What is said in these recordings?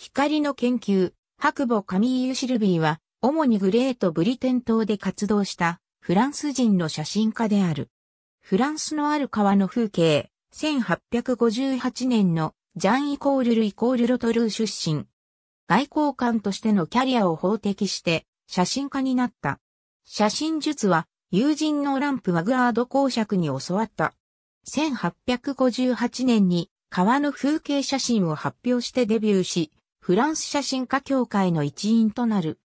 光の研究、白母カミーユ・シルビーは、主にグレート・ブリテン島で活動したフランス人の写真家である。フランスのある川の風景、1858年のジャン・イコール・ル・イコール・ロトルー出身。外交官としてのキャリアを法的して写真家になった。写真術は友人のランプ・ワグアード公爵に教わった。1858年に川の風景写真を発表してデビューし、フランス写真家協会の一員となる。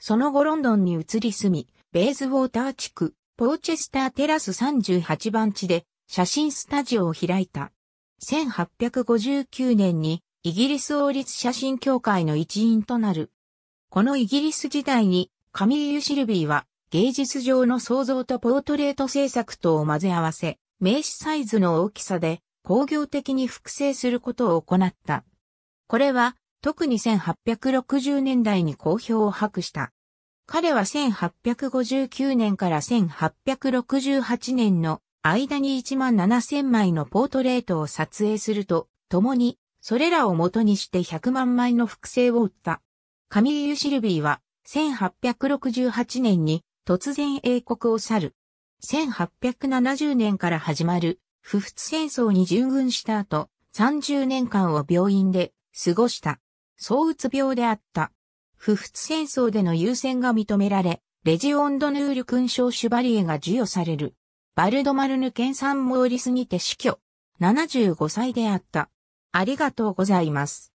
その後ロンドンに移り住み、ベーズウォーター地区、ポーチェスターテラス38番地で写真スタジオを開いた。1859年にイギリス王立写真協会の一員となる。このイギリス時代にカミーユ・シルビーは芸術上の創造とポートレート制作とを混ぜ合わせ、名刺サイズの大きさで工業的に複製することを行った。これは特に1860年代に好評を博した。彼は1859年から1868年の間に1万7000枚のポートレートを撮影すると、共に、それらを元にして100万枚の複製を売った。カミーユ・シルビーは、1868年に突然英国を去る。1870年から始まる、不仏戦争に従軍した後、30年間を病院で過ごした。躁うつ病であった。不仏戦争での優先が認められ、レジオンドヌール勲章シュバリエが授与される。バルドマルヌ県産モーリスにて死去。75歳であった。ありがとうございます。